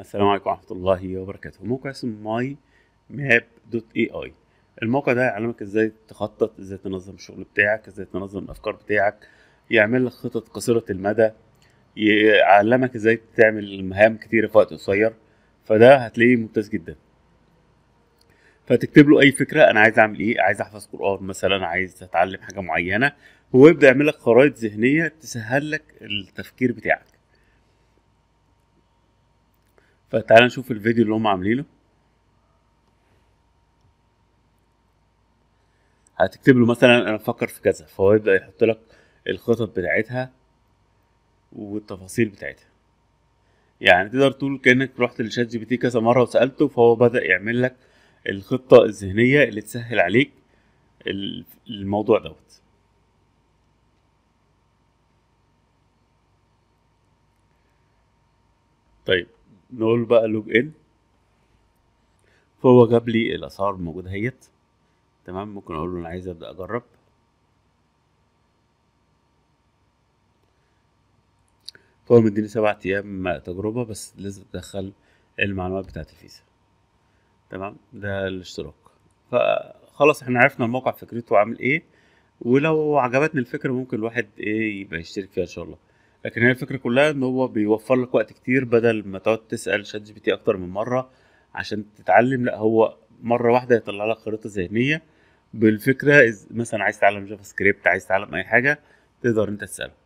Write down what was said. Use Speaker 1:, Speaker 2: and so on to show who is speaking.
Speaker 1: السلام عليكم ورحمة الله وبركاته موقع اسمه mymap.ai الموقع ده يعلمك ازاي تخطط ازاي تنظم الشغل بتاعك ازاي تنظم الافكار بتاعك يعمل لك خطط قصيرة المدى يعلمك ازاي تعمل مهام كتيرة في وقت قصير فده هتلاقيه ممتاز جدا فتكتب له اي فكره انا عايز اعمل ايه عايز احفظ قران مثلا عايز اتعلم حاجه معينه هو يبدا يعمل لك خرائط ذهنيه تسهل لك التفكير بتاعك فتعالى نشوف الفيديو اللي هم عاملينه هتكتب له مثلا انا بفكر في كذا فهو يبدا يحط لك الخطط بتاعتها والتفاصيل بتاعتها يعني تقدر تقول كانك رحت لشات جي بي تي كذا مره وسالته فهو بدا يعمل لك الخطه الذهنيه اللي تسهل عليك الموضوع دوت طيب نقول بقى لوج ان فهو جاب لي الاسعار الموجوده اهيت تمام ممكن اقول له انا عايز ابدا اجرب فهو مديني سبعة ايام تجربه بس لازم ادخل المعلومات بتاعه الفيزا تمام ده الاشتراك فخلاص احنا عرفنا الموقع فكرته عامل ايه ولو عجبتني الفكره ممكن الواحد ايه يبقى يشترك فيها ان شاء الله لكن هي الفكره كلها ان هو بيوفر لك وقت كتير بدل ما تقعد تسال شات جي بي تي اكتر من مره عشان تتعلم لا هو مره واحده يطلع لك خريطه ذهنيه بالفكره مثلا عايز تتعلم جافا سكريبت عايز تتعلم اي حاجه تقدر انت تساله